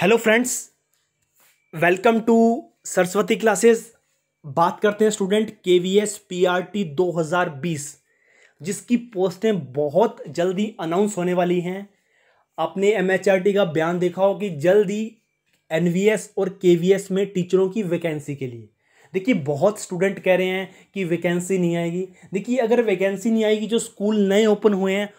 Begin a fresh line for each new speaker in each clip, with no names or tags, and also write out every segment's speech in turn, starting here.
hello friends welcome to Saraswati classes बात करते हैं स्टूडेंट के V S P R T दो हज़ार बीस जिसकी पोस्टें बहुत जल्दी अनाउंस होने वाली हैं आपने एम एच आर टी का बयान देखा हो कि जल्दी एन वी एस और के वी एस में टीचरों की वैकेंसी के लिए देखिए बहुत स्टूडेंट कह रहे हैं कि वैकेंसी नहीं आएगी देखिए अगर वैकेंसी नहीं आएगी जो स्कूल नए ओपन हुए हैं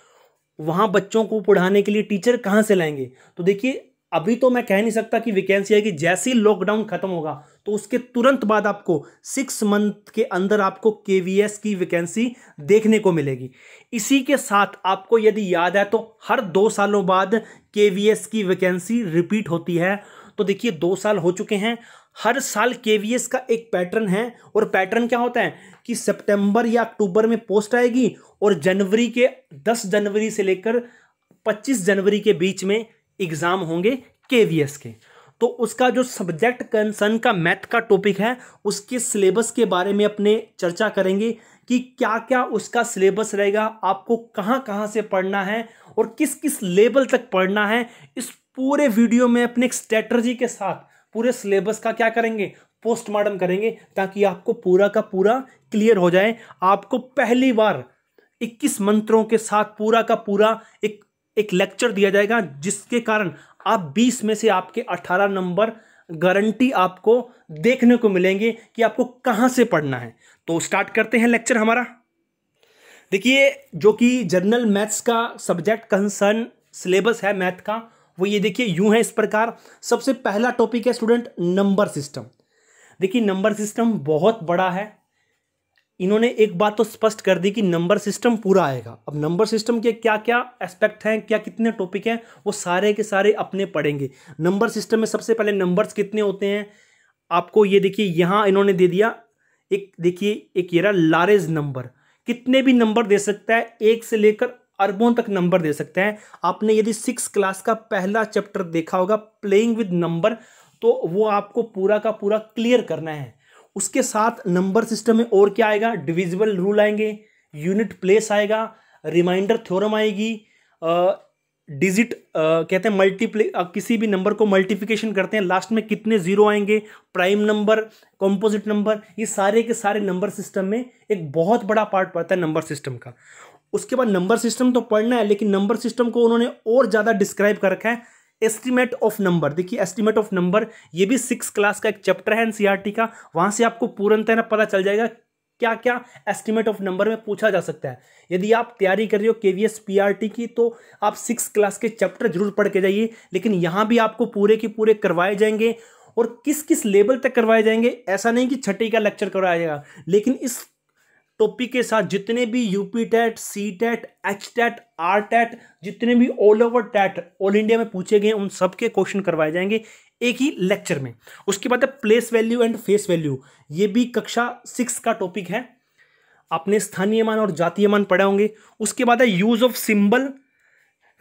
वहाँ बच्चों को पढ़ाने के लिए टीचर कहाँ से लाएंगे तो देखिए अभी तो मैं कह नहीं सकता कि वैकेंसी है कि जैसे ही लॉकडाउन खत्म होगा तो उसके तुरंत बाद आपको सिक्स मंथ के अंदर आपको के की वैकेंसी देखने को मिलेगी इसी के साथ आपको यदि याद है तो हर दो सालों बाद के की वैकेंसी रिपीट होती है तो देखिए दो साल हो चुके हैं हर साल के का एक पैटर्न है और पैटर्न क्या होता है कि सितंबर या अक्टूबर में पोस्ट आएगी और जनवरी के 10 जनवरी से लेकर 25 जनवरी के बीच में एग्ज़ाम होंगे के के तो उसका जो सब्जेक्ट कंसर्न का मैथ का टॉपिक है उसके सिलेबस के बारे में अपने चर्चा करेंगे कि क्या क्या उसका सिलेबस रहेगा आपको कहाँ कहाँ से पढ़ना है और किस किस लेवल तक पढ़ना है इस पूरे वीडियो में अपने एक स्ट्रेटर्जी के साथ पूरे सिलेबस का क्या करेंगे पोस्टमार्टम करेंगे ताकि आपको पूरा का पूरा क्लियर हो जाए आपको पहली बार 21 मंत्रों के साथ पूरा का पूरा एक एक लेक्चर दिया जाएगा जिसके कारण आप 20 में से आपके 18 नंबर गारंटी आपको देखने को मिलेंगे कि आपको कहाँ से पढ़ना है तो स्टार्ट करते हैं लेक्चर हमारा देखिए जो कि जनरल मैथ्स का सब्जेक्ट कंसर्न सिलेबस है मैथ का वो ये देखिए यूं है इस प्रकार सबसे पहला टॉपिक है स्टूडेंट नंबर सिस्टम देखिए नंबर सिस्टम बहुत बड़ा है इन्होंने एक बात तो स्पष्ट कर दी कि नंबर सिस्टम पूरा आएगा अब नंबर सिस्टम के क्या क्या एस्पेक्ट हैं क्या कितने टॉपिक हैं वो सारे के सारे अपने पढ़ेंगे नंबर सिस्टम में सबसे पहले नंबर्स कितने होते हैं आपको ये देखिए यहाँ इन्होंने दे दिया एक देखिए एक ये रहा लारेज नंबर कितने भी नंबर दे सकता है एक से लेकर अरबों तक नंबर दे सकते हैं आपने यदि सिक्स क्लास का पहला चैप्टर देखा होगा प्लेइंग विद नंबर तो वो आपको पूरा का पूरा क्लियर करना है उसके साथ नंबर सिस्टम में और क्या आएगा डिविजिबल रूल आएंगे यूनिट प्लेस आएगा रिमाइंडर थ्योरम आएगी डिजिट कहते हैं मल्टीप्ले किसी भी नंबर को मल्टीप्लिकेशन करते हैं लास्ट में कितने जीरो आएंगे प्राइम नंबर कॉम्पोजिट नंबर ये सारे के सारे नंबर सिस्टम में एक बहुत बड़ा पार्ट पड़ता है नंबर सिस्टम का उसके बाद नंबर सिस्टम तो पढ़ना है लेकिन नंबर सिस्टम को उन्होंने और ज़्यादा डिस्क्राइब कर रखा है एस्टिमेट ऑफ नंबर देखिए एस्टिमेट ऑफ नंबर ये भी सिक्स क्लास का एक चैप्टर है एनसीईआरटी e का वहां से आपको पूर्णतः ना पता चल जाएगा क्या क्या एस्टिमेट ऑफ नंबर में पूछा जा सकता है यदि आप तैयारी कर रहे हो K V S P R T की तो आप सिक्स क्लास के चैप्टर जरूर पढ़ के जाइए लेकिन यहाँ भी आपको पूरे के पूरे करवाए जाएंगे और किस किस लेवल तक करवाए जाएंगे ऐसा नहीं कि छठी का लेक्चर करवाया जाएगा लेकिन इस टॉपिक के साथ जितने भी UP TET C TET H TET R TET जितने भी all over TET all India में पूछे गए उन सब के क्वेश्चन करवाए जाएंगे एक ही लेक्चर में उसके बाद है place value and face value ये भी कक्षा सिक्स का टॉपिक है आपने स्थानीय मान और जातीय मान पढ़े होंगे उसके बाद है यूज ऑफ सिंबल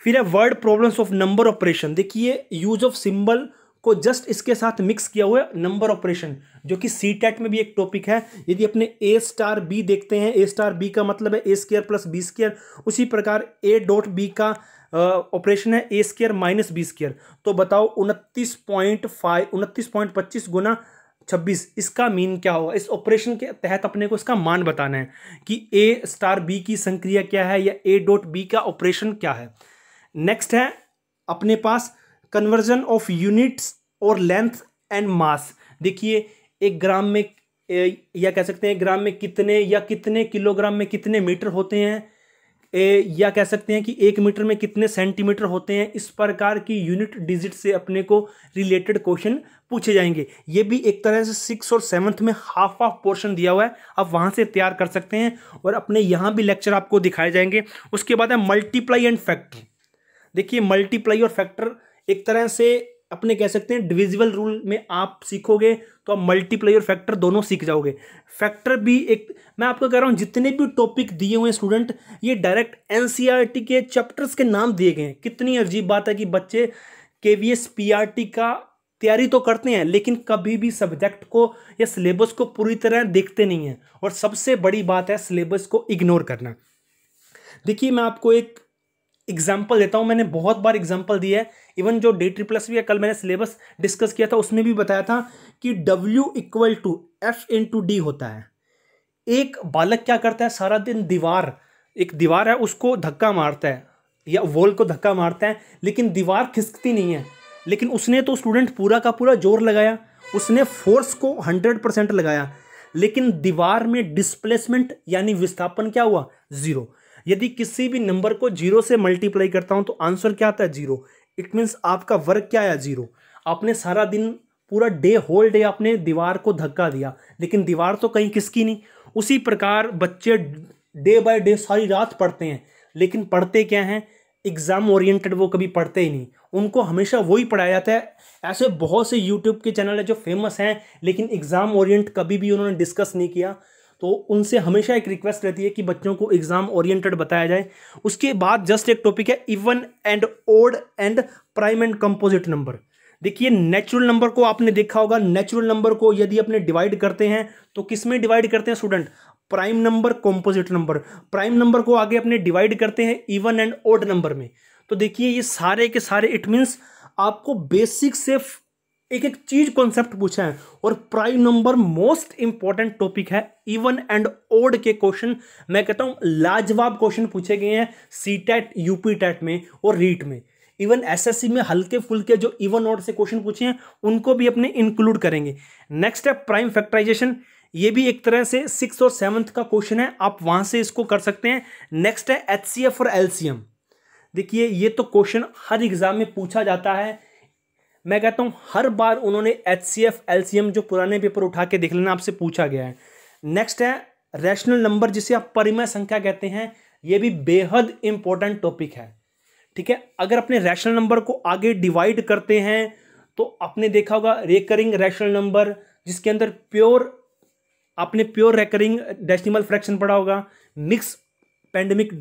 फिर है word problems of number operation देखिए यूज ऑफ सिंबल को जस्ट इसके साथ मिक्स किया हुआ नंबर ऑपरेशन जो कि सी टेट में भी एक टॉपिक है यदि अपने ए स्टार बी देखते हैं ए स्टार बी का मतलब है A square plus B square उसी प्रकार ए डॉट बी का ऑपरेशन है A square minus B square तो बताओ उनतीस पॉइंट फाइव उनतीस पॉइंट पच्चीस गुना छब्बीस इसका मीन क्या होगा इस ऑपरेशन के तहत अपने को इसका मान बताना है कि ए स्टार बी की संक्रिया क्या है या ए डॉट बी का ऑपरेशन क्या है नेक्स्ट है अपने पास कन्वर्जन ऑफ यूनिट्स और लेंथ एंड मास देखिए एक ग्राम में या कह सकते हैं ग्राम में कितने या कितने किलोग्राम में कितने मीटर होते हैं ए, या कह सकते हैं कि एक मीटर में कितने सेंटीमीटर होते हैं इस प्रकार की यूनिट डिजिट से अपने को रिलेटेड क्वेश्चन पूछे जाएंगे ये भी एक तरह से सिक्स और सेवन्थ में हाफ हाफ पोर्शन दिया हुआ है आप वहाँ से तैयार कर सकते हैं और अपने यहाँ भी लेक्चर आपको दिखाए जाएंगे उसके बाद है मल्टीप्लाई एंड फैक्टर देखिए मल्टीप्लाई और फैक्टर एक तरह से अपने कह सकते हैं डिविजिबल रूल में आप सीखोगे तो आप मल्टीप्लाई और फैक्टर दोनों सीख जाओगे फैक्टर भी एक मैं आपको कह रहा हूँ जितने भी टॉपिक दिए हुए हैं स्टूडेंट ये डायरेक्ट एन e के चैप्टर्स के नाम दिए गए हैं कितनी अजीब बात है कि बच्चे K V S P R T का तैयारी तो करते हैं लेकिन कभी भी सब्जेक्ट को या सिलेबस को पूरी तरह देखते नहीं हैं और सबसे बड़ी बात है सिलेबस को इग्नोर करना देखिए मैं आपको एक एग्जाम्पल देता हूँ मैंने बहुत बार एग्जाम्पल दिया है इवन जो डी प्लस भी है कल मैंने सिलेबस डिस्कस किया था उसमें भी बताया था कि W equal to F into D होता है एक बालक क्या करता है सारा दिन दीवार एक दीवार है उसको धक्का मारता है या वॉल को धक्का मारता है लेकिन दीवार खिसकती नहीं है लेकिन उसने तो स्टूडेंट पूरा का पूरा जोर लगाया उसने फोर्स को हंड्रेड परसेंट लगाया लेकिन दीवार में डिस्प्लेसमेंट यानी विस्थापन क्या हुआ ज़ीरो यदि किसी भी नंबर को जीरो से मल्टीप्लाई करता हूँ तो आंसर क्या आता है जीरो इट मीन्स आपका वर्क क्या आया जीरो आपने सारा दिन पूरा डे होल डे आपने दीवार को धक्का दिया लेकिन दीवार तो कहीं किसकी नहीं उसी प्रकार बच्चे डे बाय डे सारी रात पढ़ते हैं लेकिन पढ़ते क्या हैं एग्ज़ाम ओरिएंटेड वो कभी पढ़ते ही नहीं उनको हमेशा वही पढ़ाया जाता है ऐसे बहुत से यूट्यूब के चैनल हैं जो फेमस हैं लेकिन एग्ज़ाम ओरिएंट कभी भी उन्होंने डिस्कस नहीं किया तो उनसे हमेशा एक रिक्वेस्ट रहती है कि बच्चों को एग्ज़ाम ओरिएंटेड बताया जाए उसके बाद जस्ट एक टॉपिक है even and odd and prime and composite number देखिए नेचुरल नंबर को आपने देखा होगा नेचुरल नंबर को यदि अपने डिवाइड करते हैं तो किस में डिवाइड करते हैं student prime number composite number prime number को आगे अपने डिवाइड करते हैं इवन एंड ओड नंबर में तो देखिए ये सारे के सारे इट मीन्स आपको बेसिक से एक एक चीज कॉन्सेप्ट पूछा है और prime number most important topic है इवन एंड ओड के क्वेश्चन मैं कहता हूं लाजवाब क्वेश्चन पूछे गए हैं सी टेट यूपी टेट में और रीट में इवन एसएससी में हल्के फुलके जो इवन ओड से क्वेश्चन पूछे हैं उनको भी अपने इंक्लूड करेंगे नेक्स्ट है प्राइम फैक्टराइजेशन ये भी एक तरह से सिक्स और सेवन्थ का क्वेश्चन है आप वहां से इसको कर सकते हैं नेक्स्ट है एच और एल देखिए ये तो क्वेश्चन हर एग्जाम में पूछा जाता है मैं कहता हूँ हर बार उन्होंने H C F L C M जो पुराने पेपर उठा के देख लेना आपसे पूछा गया है नेक्स्ट है रैशनल नंबर जिसे आप परिमय संख्या कहते हैं ये भी बेहद इंपॉर्टेंट टॉपिक है ठीक है अगर अपने रैशनल नंबर को आगे डिवाइड करते हैं तो आपने देखा होगा रेकरिंग रैशनल नंबर जिसके अंदर प्योर आपने प्योर रेकरिंग डेसिमल फ्रैक्शन पढ़ा होगा मिक्स पेंडेमिक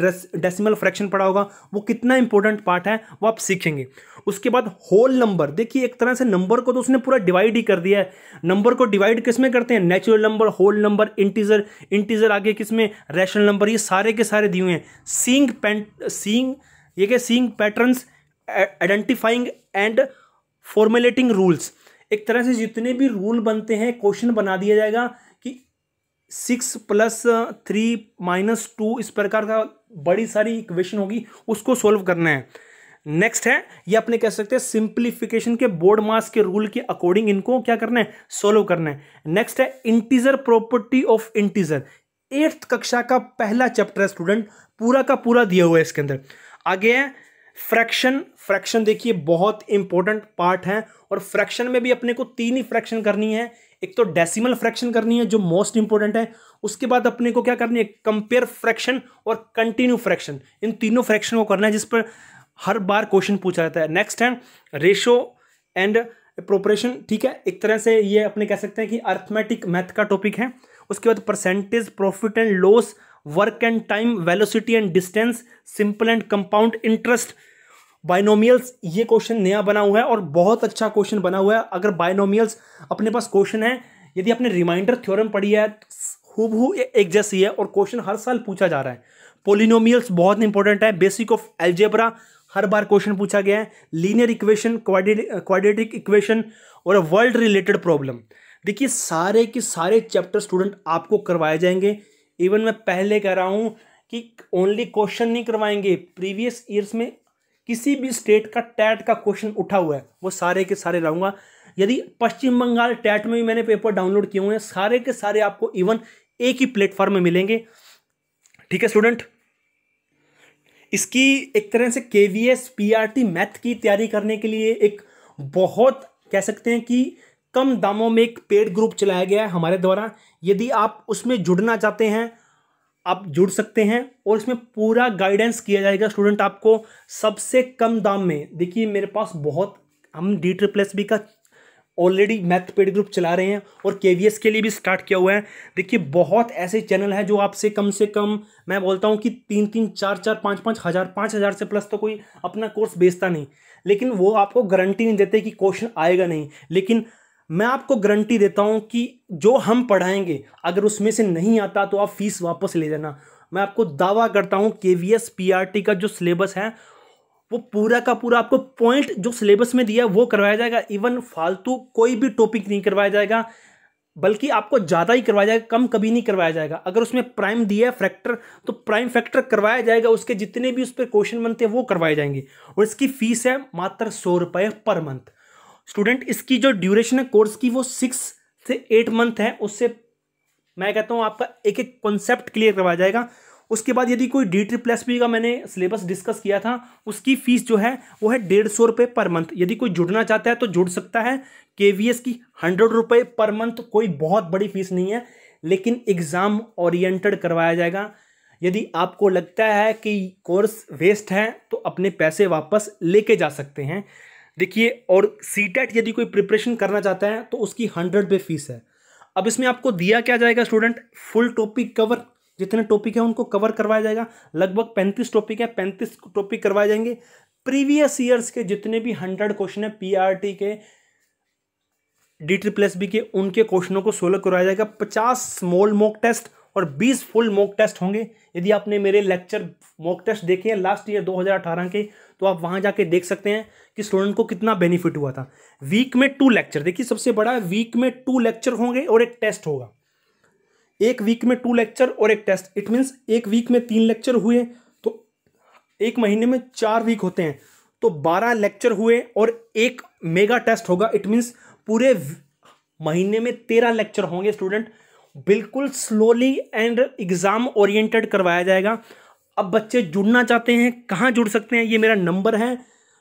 डेसिमल फ्रैक्शन पढ़ा होगा वो कितना इंपॉर्टेंट पार्ट है वो आप सीखेंगे उसके बाद होल नंबर देखिए एक तरह से नंबर को तो उसने पूरा डिवाइड ही कर दिया है नंबर को डिवाइड किस में करते हैं natural number whole number integer integer आगे किस में रैशनल नंबर ये सारे के सारे दिए हुए हैं सींग पेंट सींग ये क्या सींग patterns identifying and formulating rules एक तरह से जितने भी रूल बनते हैं क्वेश्चन बना दिया जाएगा कि six plus three minus two इस प्रकार का बड़ी सारी इक्वेशन होगी उसको सोल्व करना है नेक्स्ट है ये अपने कह सकते हैं सिंप्लीफिकेशन के बोर्ड मास के रूल के अकॉर्डिंग इनको क्या करना है सोल्व करना है नेक्स्ट है integer property of integer eighth कक्षा का पहला चैप्टर है स्टूडेंट पूरा का पूरा दिया हुआ है इसके अंदर आगे है फ्रैक्शन फ्रैक्शन देखिए बहुत इंपॉर्टेंट पार्ट है और फ्रैक्शन में भी अपने को तीन ही फ्रैक्शन करनी है एक तो डेसिमल फ्रैक्शन करनी है जो मोस्ट इंपॉर्टेंट है उसके बाद अपने को क्या करनी है कंपेयर फ्रैक्शन और कंटिन्यू फ्रैक्शन इन तीनों फ्रैक्शन को करना है जिस पर हर बार क्वेश्चन पूछा जाता है नेक्स्ट है रेशो एंड प्रोपरेशन ठीक है एक तरह से ये अपने कह सकते हैं कि अर्थमेटिक मैथ का टॉपिक है उसके बाद percentage profit and loss work and time velocity and distance simple and compound interest binomials ये क्वेश्चन नया बना हुआ है और बहुत अच्छा क्वेश्चन बना हुआ है अगर बाइनोमियल्स अपने पास क्वेश्चन है यदि आपने रिमाइंडर थ्योरम पढ़ी है हु एक जैसी है और क्वेश्चन हर साल पूछा जा रहा है पोलिनोमियल्स बहुत इंपॉर्टेंट है बेसिक ऑफ एल्जेब्रा हर बार क्वेश्चन पूछा गया है लीनियर इक्वेशन क्वाड्रेटिक इक्वेशन और वर्ल्ड रिलेटेड प्रॉब्लम देखिए सारे के सारे चैप्टर स्टूडेंट आपको करवाए जाएंगे इवन मैं पहले कह रहा हूँ कि ओनली क्वेश्चन नहीं करवाएंगे प्रीवियस ईयर्स में किसी भी स्टेट का टैट का क्वेश्चन उठा हुआ है वो सारे के सारे रहूंगा यदि पश्चिम बंगाल टैट में भी मैंने पेपर डाउनलोड किए हुए हैं सारे के सारे आपको इवन एक ही प्लेटफॉर्म में मिलेंगे ठीक है स्टूडेंट इसकी एक तरह से K V S P R T math की तैयारी करने के लिए एक बहुत कह सकते हैं कि कम दामों में एक पेड ग्रुप चलाया गया है हमारे द्वारा यदि आप उसमें जुड़ना चाहते हैं आप जुड़ सकते हैं और इसमें पूरा गाइडेंस किया जाएगा स्टूडेंट आपको सबसे कम दाम में देखिए मेरे पास बहुत हम डी ट्रिपल एस बी का ऑलरेडी मैथ पेड ग्रुप चला रहे हैं और के वी एस के लिए भी स्टार्ट किया हुआ है देखिए बहुत ऐसे चैनल हैं जो आपसे कम से कम मैं बोलता हूँ कि तीन तीन चार चार पाँच पाँच हज़ार पाँच हज़ार से प्लस तो कोई अपना कोर्स बेचता नहीं लेकिन वो आपको गारंटी नहीं देते कि क्वेश्चन आएगा नहीं लेकिन मैं आपको गारंटी देता हूँ कि जो हम पढ़ाएंगे अगर उसमें से नहीं आता तो आप फीस वापस ले जाना मैं आपको दावा करता हूँ K V S P R T का जो सिलेबस है वो पूरा का पूरा आपको पॉइंट जो सिलेबस में दिया है वो करवाया जाएगा इवन फालतू कोई भी टॉपिक नहीं करवाया जाएगा बल्कि आपको ज़्यादा ही करवाया जाएगा कम कभी नहीं करवाया जाएगा अगर उसमें प्राइम दिया है फैक्टर तो प्राइम फैक्टर करवाया जाएगा उसके जितने भी उस पर क्वेश्चन बनते हैं वो करवाए जाएंगे और इसकी फीस है मात्र सौ रुपये पर मंथ स्टूडेंट इसकी जो ड्यूरेशन है कोर्स की वो सिक्स से एट मंथ है उससे मैं कहता हूँ आपका एक एक कॉन्सेप्ट क्लियर करवाया जाएगा उसके बाद यदि कोई डी ट्री प्लस बी का मैंने सिलेबस डिस्कस किया था उसकी फ़ीस जो है वो है डेढ़ सौ रुपये पर मंथ यदि कोई जुड़ना चाहता है तो जुड़ सकता है के वी एस की हंड्रेड रुपये पर मंथ कोई बहुत बड़ी फीस नहीं है लेकिन एग्ज़ाम ओरिएंटेड करवाया जाएगा यदि आपको लगता है कि कोर्स वेस्ट है तो अपने पैसे वापस लेके जा सकते हैं देखिए और सी यदि कोई प्रिपरेशन करना चाहता है तो उसकी हंड्रेड पे फीस है अब इसमें आपको दिया क्या जाएगा स्टूडेंट फुल टॉपिक कवर जितने टॉपिक हैं उनको कवर करवाया जाएगा लगभग पैंतीस टॉपिक है पैंतीस टॉपिक करवाए जाएंगे प्रीवियस ईयर्स के जितने भी हंड्रेड क्वेश्चन है पीआरटी के डी टी प्लस बी के उनके क्वेश्चनों को सोल्व करवाया जाएगा पचास स्मॉल मॉक टेस्ट और बीस फुल मॉक टेस्ट होंगे यदि आपने मेरे लेक्चर मॉक टेस्ट देखे हैं लास्ट ईयर दो के तो आप वहां जाके देख सकते हैं कि स्टूडेंट को कितना बेनिफिट हुआ था वीक में टू लेक्चर देखिए सबसे बड़ा है वीक में टू लेक्चर होंगे और एक टेस्ट होगा एक वीक में टू लेक्चर और एक टेस्ट इट मीन्स एक वीक में तीन लेक्चर हुए तो एक महीने में चार वीक होते हैं तो बारह लेक्चर हुए और एक मेगा टेस्ट होगा इट मीन्स पूरे महीने में तेरह लेक्चर होंगे स्टूडेंट बिल्कुल स्लोली एंड एग्ज़ाम ओरिएंटेड करवाया जाएगा अब बच्चे जुड़ना चाहते हैं कहाँ जुड़ सकते हैं ये मेरा नंबर है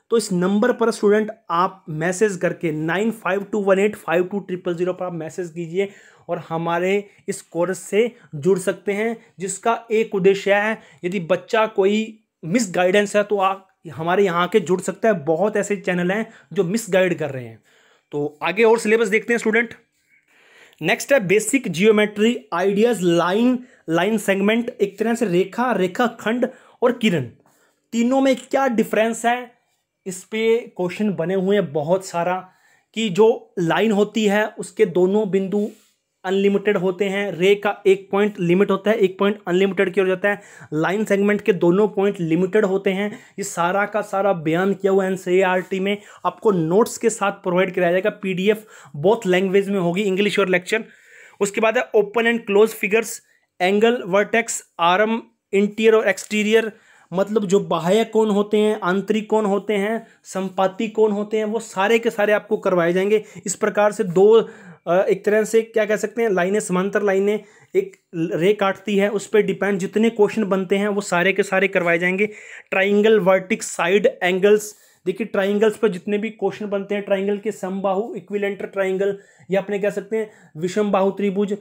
तो इस नंबर पर स्टूडेंट आप मैसेज करके nine five two one eight five two triple zero पर आप मैसेज कीजिए और हमारे इस कोर्स से जुड़ सकते हैं जिसका एक उद्देश्य है यदि बच्चा कोई मिस गाइडेंस है तो आप हमारे यहाँ के जुड़ सकता है बहुत ऐसे चैनल हैं जो मिस गाइड कर रहे हैं तो आगे और सिलेबस देखते हैं स्टूडेंट नेक्स्ट है basic geometry ideas line line segment एक तरह से रेखा रेखा खंड और किरण तीनों में क्या डिफरेंस है इस पे क्वेश्चन बने हुए हैं बहुत सारा कि जो लाइन होती है उसके दोनों बिंदु अनलिमिटेड होते हैं रे का एक पॉइंट लिमिट होता है एक पॉइंट अनलिमिटेड की ओर जाता है लाइन सेगमेंट के दोनों पॉइंट लिमिटेड होते हैं ये सारा का सारा बयान किया हुआ है एन e में आपको नोट्स के साथ प्रोवाइड कराया जाएगा पी बोथ लैंग्वेज में होगी इंग्लिश और लेक्चर उसके बाद है open and close figures angle vertex arm interior और एक्सटीरियर मतलब जो बाह्य कौन होते हैं आंतरिक कौन होते हैं संपत्ति कौन होते हैं वो सारे के सारे आपको करवाए जाएंगे इस प्रकार से दो एक तरह से क्या कह सकते हैं लाइनें समांतर लाइनें एक रे काटती है उस पर डिपेंड जितने क्वेश्चन बनते हैं वो सारे के सारे करवाए जाएंगे ट्राइंगल वर्टिक साइड एंगल्स देखिए ट्राइंगल्स पर जितने भी क्वेश्चन बनते हैं ट्राइंगल के समबाहु इक्विलेंटर ट्राइंगल या अपने कह सकते हैं विषम बाहु त्रिभुज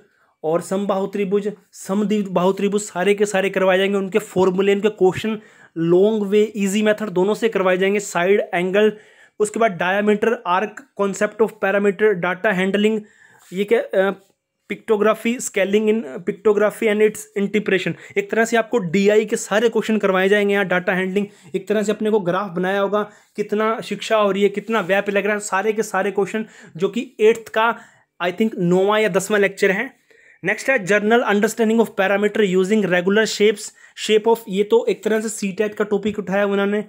और समबाहु त्रिभुज समद्विबाहु त्रिभुज सारे के सारे करवाए जाएंगे उनके फॉर्मूले उनके question long way easy method दोनों से करवाए जाएंगे साइड एंगल उसके बाद diameter arc concept of parameter data handling ये क्या pictography scaling in pictography and its interpretation एक तरह से आपको डीआई के सारे क्वेश्चन करवाए जाएंगे यहाँ डाटा हैंडलिंग एक तरह से अपने को ग्राफ बनाया होगा कितना शिक्षा हो रही है कितना व्याप लग रहा है सारे के सारे क्वेश्चन जो कि एट्थ का आई थिंक नौवा या दसवां लेक्चर हैं नेक्स्ट है general understanding of parameter using regular shapes shape of ये तो एक तरह से सी टैट का टॉपिक उठाया उन्होंने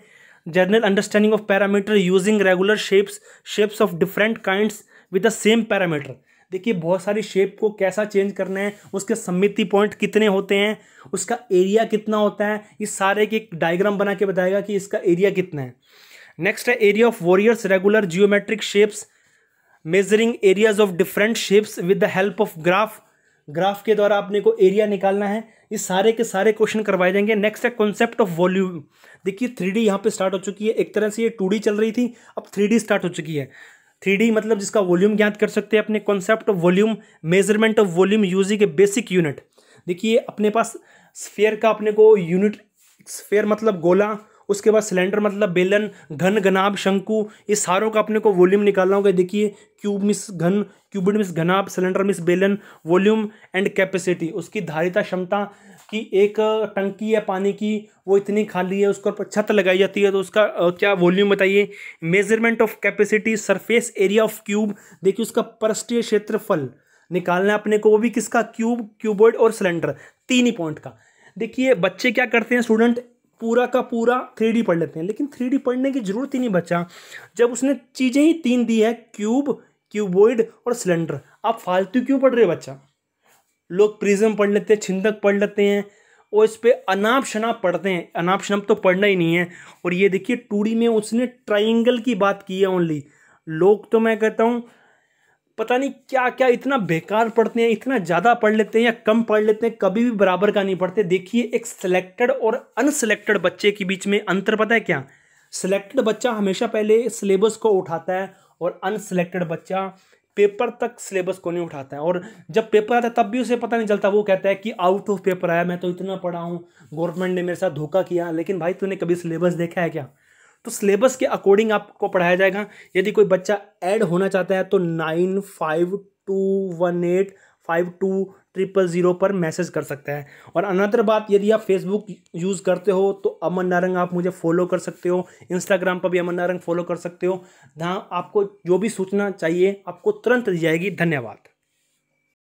general understanding of parameter using regular shapes shapes of different kinds with the same parameter देखिए बहुत सारी शेप को कैसा चेंज करना है उसके सम्मिति पॉइंट कितने होते हैं उसका एरिया कितना होता है ये सारे के एक डायग्राम बना के बताएगा कि इसका एरिया कितना है नेक्स्ट है area of warriors regular geometric shapes measuring areas of different shapes with the help of graph graph के द्वारा आपने को एरिया निकालना है ये सारे के सारे क्वेश्चन करवाए जाएंगे नेक्स्ट है कॉन्सेप्ट ऑफ वॉल्यूम देखिए थ्री डी यहाँ पर स्टार्ट हो चुकी है एक तरह से ये टू चल रही थी अब थ्री स्टार्ट हो चुकी है थ्री मतलब जिसका वॉल्यूम ज्ञात कर सकते हैं अपने concept of volume measurement of volume using a basic unit देखिए अपने पास स्फेयर का अपने को यूनिट स्फेयर मतलब गोला उसके बाद सिलेंडर मतलब बेलन घन घनाभ शंकु ये सारों का अपने को वॉल्यूम निकालना होगा देखिए क्यूब मिस घन क्यूबिड मिस घनाब सिलेंडर मिस बेलन वॉल्यूम एंड कैपेसिटी उसकी धारिता क्षमता कि एक टंकी है पानी की वो इतनी खाली है उसके ऊपर छत लगाई जाती है तो उसका क्या वॉल्यूम बताइए measurement of capacity surface area of cube देखिए उसका परस्टीय क्षेत्रफल निकालना अपने को वो भी किसका क्यूब क्यूबोर्ड और सिलेंडर तीन ही पॉइंट का देखिए बच्चे क्या करते हैं स्टूडेंट पूरा का पूरा थ्री पढ़ लेते हैं लेकिन थ्री पढ़ने की ज़रूरत ही नहीं बचा जब उसने चीज़ें ही तीन दी है क्यूब क्यूबोइड और सिलेंडर आप फालतू क्यों पढ़ रहे हो बच्चा लोग प्रिज्म पढ़ लेते हैं छिंदक पढ़ लेते हैं और इस पर अनाप शनाप पढ़ते हैं अनाप शनाप तो पढ़ना ही नहीं है और ये देखिए टूड़ी में उसने ट्राइंगल की बात की है ओनली लोग तो मैं कहता हूँ पता नहीं क्या क्या इतना बेकार पढ़ते हैं इतना ज़्यादा पढ़ लेते हैं या कम पढ़ लेते हैं कभी भी बराबर का नहीं पढ़ते देखिए एक सिलेक्टेड और अनसेलेक्टेड बच्चे के बीच में अंतर पता है क्या सिलेक्टेड बच्चा हमेशा पहले सिलेबस को उठाता है और अनसेलेक्टेड बच्चा पेपर तक सिलेबस को नहीं उठाता है और जब पेपर आता है तब भी उसे पता नहीं चलता वो कहता है कि आउट ऑफ पेपर आया मैं तो इतना पढ़ा हूँ गवर्नमेंट ने मेरे साथ धोखा किया लेकिन भाई तूने कभी सिलेबस देखा है क्या तो सिलेबस के अकॉर्डिंग आपको पढ़ाया जाएगा यदि कोई बच्चा ऐड होना चाहता है तो nine five two one eight five two triple zero पर मैसेज कर सकते हैं और अनदर बात यदि आप फेसबुक यूज़ करते हो तो अमन नारंग आप मुझे फॉलो कर सकते हो इंस्टाग्राम पर भी अमन नारंग फॉलो कर सकते हो जहाँ आपको जो भी सूचना चाहिए आपको तुरंत दी जाएगी धन्यवाद